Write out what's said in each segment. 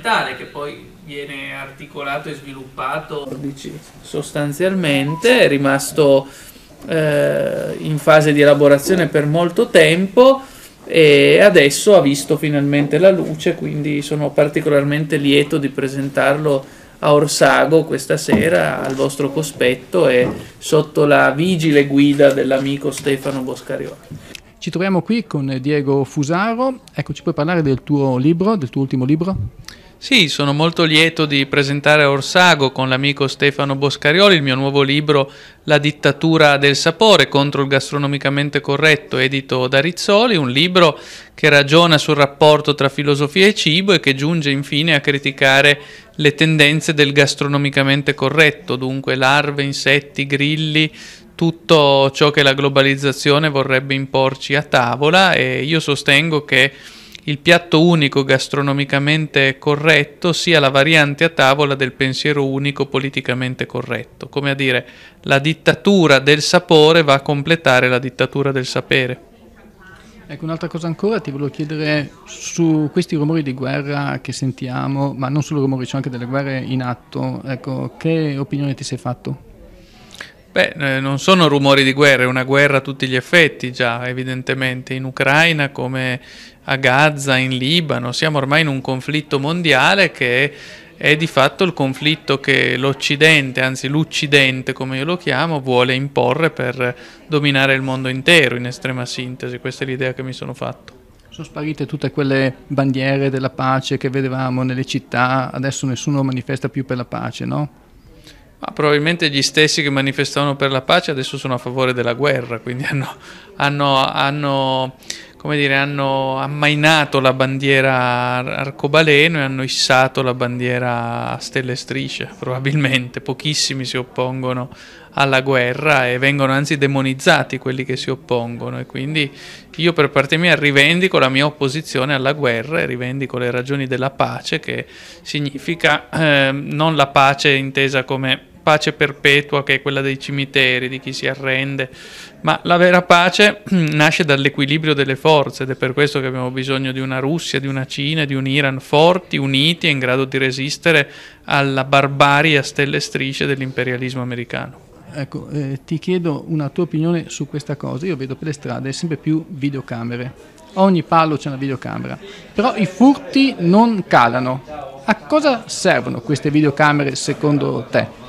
fondamentale che poi viene articolato e sviluppato. Sostanzialmente è rimasto eh, in fase di elaborazione per molto tempo e adesso ha visto finalmente la luce, quindi sono particolarmente lieto di presentarlo a Orsago questa sera al vostro cospetto e sotto la vigile guida dell'amico Stefano Boscariola. Ci troviamo qui con Diego Fusaro, ecco ci puoi parlare del tuo libro, del tuo ultimo libro? Sì, sono molto lieto di presentare a Orsago con l'amico Stefano Boscarioli il mio nuovo libro La dittatura del sapore contro il gastronomicamente corretto, edito da Rizzoli, un libro che ragiona sul rapporto tra filosofia e cibo e che giunge infine a criticare le tendenze del gastronomicamente corretto, dunque larve, insetti, grilli, tutto ciò che la globalizzazione vorrebbe imporci a tavola e io sostengo che il piatto unico gastronomicamente corretto sia la variante a tavola del pensiero unico politicamente corretto, come a dire la dittatura del sapore va a completare la dittatura del sapere. Ecco, un'altra cosa ancora ti volevo chiedere su questi rumori di guerra che sentiamo, ma non solo rumori, c'è anche delle guerre in atto, ecco, che opinione ti sei fatto? Beh, eh, non sono rumori di guerra, è una guerra a tutti gli effetti già, evidentemente, in Ucraina come a Gaza, in Libano, siamo ormai in un conflitto mondiale che è di fatto il conflitto che l'Occidente, anzi l'Uccidente come io lo chiamo, vuole imporre per dominare il mondo intero, in estrema sintesi, questa è l'idea che mi sono fatto. Sono sparite tutte quelle bandiere della pace che vedevamo nelle città, adesso nessuno manifesta più per la pace, no? Ma probabilmente gli stessi che manifestavano per la pace adesso sono a favore della guerra, quindi hanno, hanno, hanno come dire, hanno ammainato la bandiera arcobaleno e hanno issato la bandiera stelle e strisce, probabilmente. Pochissimi si oppongono alla guerra e vengono anzi demonizzati quelli che si oppongono e quindi io per parte mia rivendico la mia opposizione alla guerra e rivendico le ragioni della pace che significa eh, non la pace intesa come pace perpetua che è quella dei cimiteri, di chi si arrende, ma la vera pace nasce dall'equilibrio delle forze ed è per questo che abbiamo bisogno di una Russia, di una Cina, di un Iran forti, uniti e in grado di resistere alla barbarie a stelle e strisce dell'imperialismo americano. Ecco, eh, ti chiedo una tua opinione su questa cosa. Io vedo per le strade sempre più videocamere. ogni palo c'è una videocamera. Però i furti non calano. A cosa servono queste videocamere secondo te?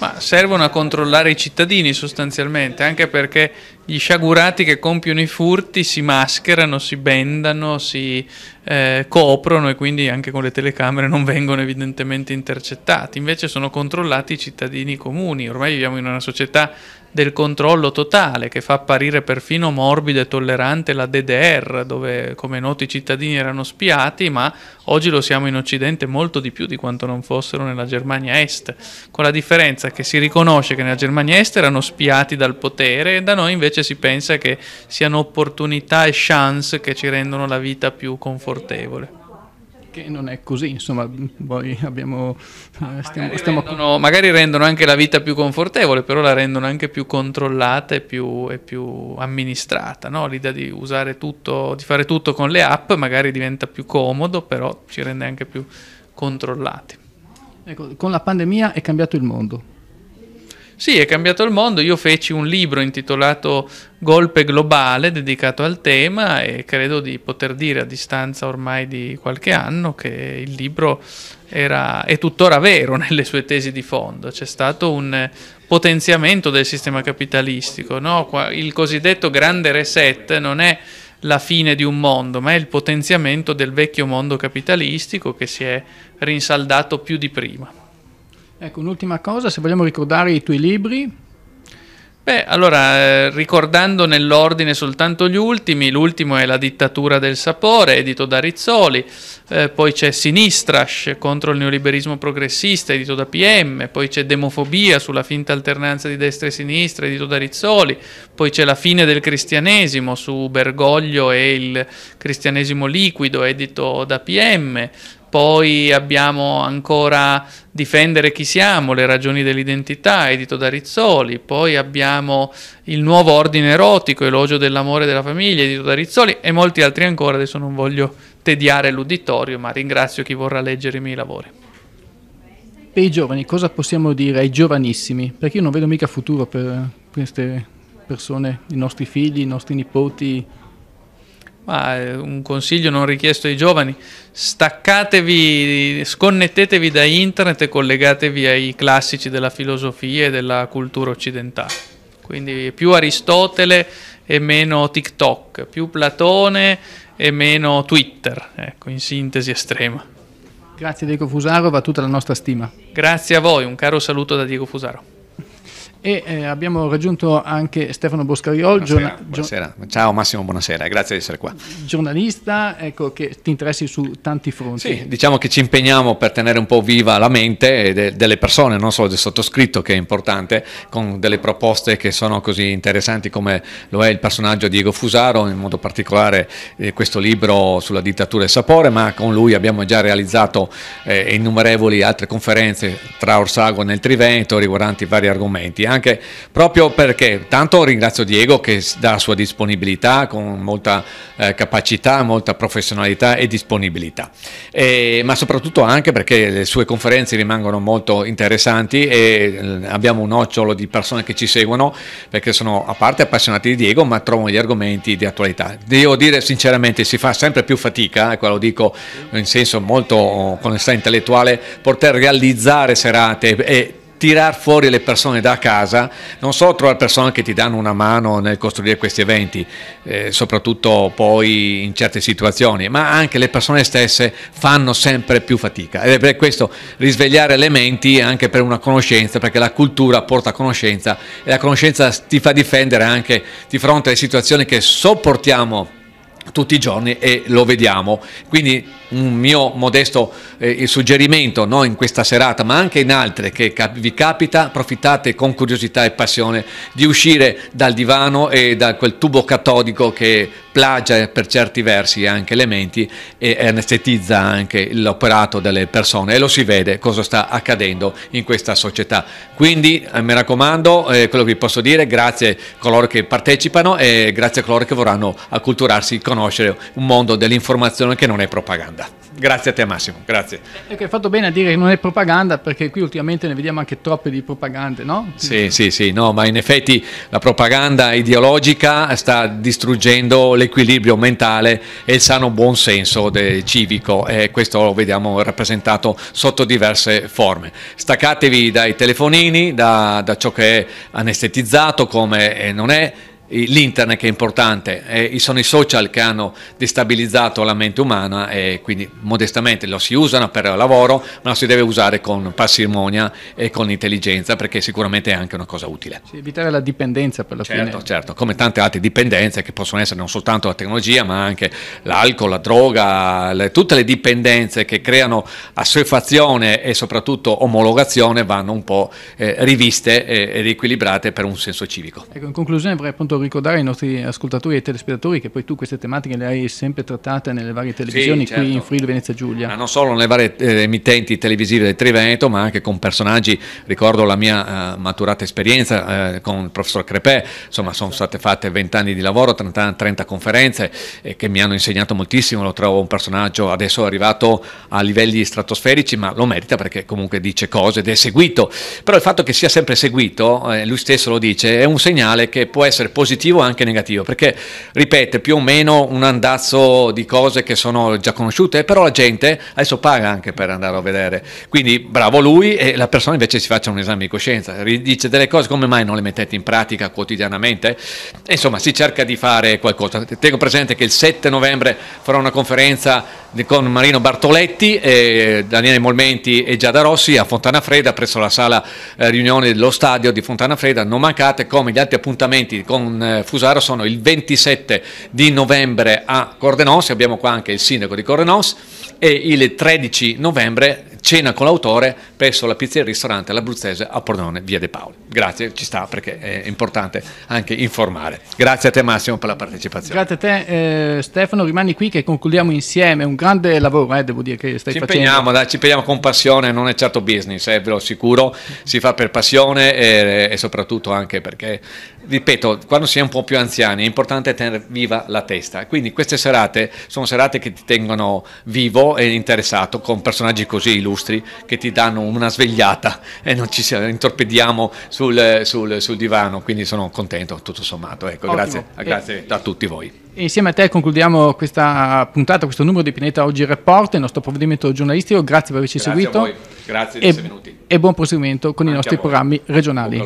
Ma servono a controllare i cittadini sostanzialmente, anche perché gli sciagurati che compiono i furti si mascherano, si bendano, si eh, coprono e quindi anche con le telecamere non vengono evidentemente intercettati. Invece sono controllati i cittadini comuni. Ormai viviamo in una società del controllo totale che fa apparire perfino morbida e tollerante la DDR, dove come noti i cittadini erano spiati, ma oggi lo siamo in Occidente molto di più di quanto non fossero nella Germania Est, con la differenza che si riconosce che nella Germania Est erano spiati dal potere e da noi invece si pensa che siano opportunità e chance che ci rendono la vita più confortevole che non è così, insomma, poi abbiamo... stiamo, eh, magari, stiamo... Rendono, magari, rendono, anche la vita più confortevole, però la rendono anche più controllata e più, e più amministrata, no? L'idea di usare tutto, di fare tutto con le app magari diventa più comodo, però ci rende anche più controllati. Ecco, con la pandemia è cambiato il mondo sì, è cambiato il mondo. Io feci un libro intitolato Golpe globale dedicato al tema e credo di poter dire a distanza ormai di qualche anno che il libro era, è tuttora vero nelle sue tesi di fondo. C'è stato un potenziamento del sistema capitalistico. No? Il cosiddetto grande reset non è la fine di un mondo, ma è il potenziamento del vecchio mondo capitalistico che si è rinsaldato più di prima. Ecco, un'ultima cosa, se vogliamo ricordare i tuoi libri. Beh, allora, eh, ricordando nell'ordine soltanto gli ultimi, l'ultimo è La dittatura del sapore, edito da Rizzoli, eh, poi c'è Sinistrash contro il neoliberismo progressista, edito da PM, poi c'è Demofobia sulla finta alternanza di destra e sinistra, edito da Rizzoli, poi c'è La fine del cristianesimo su Bergoglio e il cristianesimo liquido, edito da PM, poi abbiamo ancora Difendere chi siamo, le ragioni dell'identità, edito da Rizzoli. Poi abbiamo Il nuovo ordine erotico, Elogio dell'amore della famiglia, edito da Rizzoli e molti altri ancora. Adesso non voglio tediare l'uditorio, ma ringrazio chi vorrà leggere i miei lavori. Per i giovani, cosa possiamo dire ai giovanissimi? Perché io non vedo mica futuro per queste persone, i nostri figli, i nostri nipoti, ma eh, un consiglio non richiesto ai giovani, staccatevi, sconnettetevi da internet e collegatevi ai classici della filosofia e della cultura occidentale. Quindi più Aristotele e meno TikTok, più Platone e meno Twitter, ecco, in sintesi estrema. Grazie Diego Fusaro, va tutta la nostra stima. Grazie a voi, un caro saluto da Diego Fusaro e eh, abbiamo raggiunto anche Stefano Boscariol. Buonasera, giorna- buonasera. Ciao Massimo, buonasera, grazie di essere qua. Giornalista, ecco, che ti interessi su tanti fronti. Sì, diciamo che ci impegniamo per tenere un po' viva la mente de- delle persone, non solo del sottoscritto che è importante, con delle proposte che sono così interessanti come lo è il personaggio Diego Fusaro, in modo particolare eh, questo libro sulla dittatura e sapore, ma con lui abbiamo già realizzato eh, innumerevoli altre conferenze tra Orsago e nel Trivento riguardanti vari argomenti anche proprio perché tanto ringrazio Diego che dà la sua disponibilità con molta eh, capacità, molta professionalità e disponibilità, e, ma soprattutto anche perché le sue conferenze rimangono molto interessanti e eh, abbiamo un nocciolo di persone che ci seguono perché sono a parte appassionati di Diego ma trovano gli argomenti di attualità. Devo dire sinceramente si fa sempre più fatica, e eh, quello dico in senso molto con onestà intellettuale, poter realizzare serate e tirar fuori le persone da casa, non solo trovare persone che ti danno una mano nel costruire questi eventi, eh, soprattutto poi in certe situazioni, ma anche le persone stesse fanno sempre più fatica. Ed è per questo risvegliare le menti anche per una conoscenza, perché la cultura porta conoscenza e la conoscenza ti fa difendere anche di fronte alle situazioni che sopportiamo tutti i giorni e lo vediamo. Quindi un mio modesto eh, suggerimento, non in questa serata ma anche in altre che cap- vi capita, approfittate con curiosità e passione di uscire dal divano e da quel tubo catodico che plagia per certi versi anche le menti e anestetizza anche l'operato delle persone e lo si vede cosa sta accadendo in questa società. Quindi eh, mi raccomando, eh, quello che vi posso dire, grazie a coloro che partecipano e grazie a coloro che vorranno acculturarsi, conoscere un mondo dell'informazione che non è propaganda propaganda. Grazie a te Massimo, grazie. Perché hai fatto bene a dire che non è propaganda perché qui ultimamente ne vediamo anche troppe di propagande, no? Sì, sì, sì, no, ma in effetti la propaganda ideologica sta distruggendo l'equilibrio mentale e il sano buonsenso civico e questo lo vediamo rappresentato sotto diverse forme. Staccatevi dai telefonini, da, da ciò che è anestetizzato, come non è l'internet che è importante, eh, sono i social che hanno destabilizzato la mente umana e quindi modestamente lo si usano per lavoro, ma lo si deve usare con parsimonia e con intelligenza perché sicuramente è anche una cosa utile. Sì, evitare la dipendenza per la certo, fine. Certo, certo, come tante altre dipendenze che possono essere non soltanto la tecnologia, ma anche l'alcol, la droga, le, tutte le dipendenze che creano assuefazione e soprattutto omologazione vanno un po' eh, riviste e riequilibrate per un senso civico. Ecco, in conclusione vorrei appunto ricordare ai nostri ascoltatori e telespettatori che poi tu queste tematiche le hai sempre trattate nelle varie televisioni sì, certo. qui in certo. Friuli Venezia Giulia. Ma non solo nelle varie eh, emittenti televisive del Triveneto, ma anche con personaggi, ricordo la mia eh, maturata esperienza eh, con il professor Crepè, insomma sono certo. state fatte 20 anni di lavoro, 30, 30 conferenze eh, che mi hanno insegnato moltissimo, lo trovo un personaggio adesso arrivato a livelli stratosferici, ma lo merita perché comunque dice cose ed è seguito, però il fatto che sia sempre seguito, eh, lui stesso lo dice, è un segnale che può essere positivo positivo e anche negativo, perché ripete più o meno un andazzo di cose che sono già conosciute, però la gente adesso paga anche per andare a vedere. Quindi bravo lui e la persona invece si faccia un esame di coscienza, dice delle cose come mai non le mettete in pratica quotidianamente? E insomma, si cerca di fare qualcosa. Tengo presente che il 7 novembre farò una conferenza con Marino Bartoletti, eh, Daniele Molmenti e Giada Rossi a Fontana Freda presso la sala eh, riunione dello stadio di Fontana Freda. Non mancate come gli altri appuntamenti con eh, Fusaro sono il 27 di novembre a Cordenos, abbiamo qua anche il sindaco di Cordenos, e il 13 novembre cena con l'autore presso la pizzeria e ristorante all'Abruzzese a Pordenone, via De Paoli. Grazie, ci sta perché è importante anche informare. Grazie a te Massimo per la partecipazione. Grazie a te eh, Stefano, rimani qui che concludiamo insieme, un grande lavoro eh, devo dire che stai ci facendo. Impegniamo, dai, ci impegniamo con passione, non è certo business, eh, ve lo assicuro, si fa per passione e, eh, e soprattutto anche perché ripeto, quando si è un po' più anziani è importante tenere viva la testa. Quindi queste serate sono serate che ti tengono vivo e interessato con personaggi così illustri che ti danno una svegliata e non ci intorpediamo sul, sul, sul divano. Quindi sono contento, tutto sommato. Ecco, grazie, eh, grazie a tutti voi. insieme a te concludiamo questa puntata, questo numero di Pineta Oggi Report, il nostro provvedimento giornalistico. Grazie per averci grazie seguito. Grazie di e, essere venuti. E buon proseguimento con Anche i nostri programmi regionali.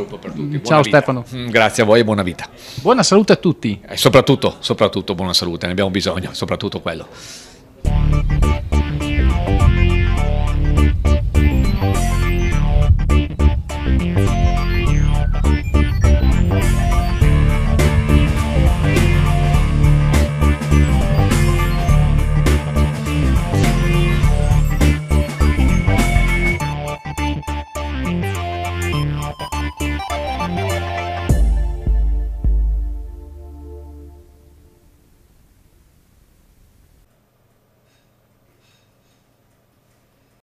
Ciao vita. Stefano. Mm, grazie a voi e buona vita. Buona salute a tutti. E eh, soprattutto, soprattutto buona salute, ne abbiamo bisogno, soprattutto quello.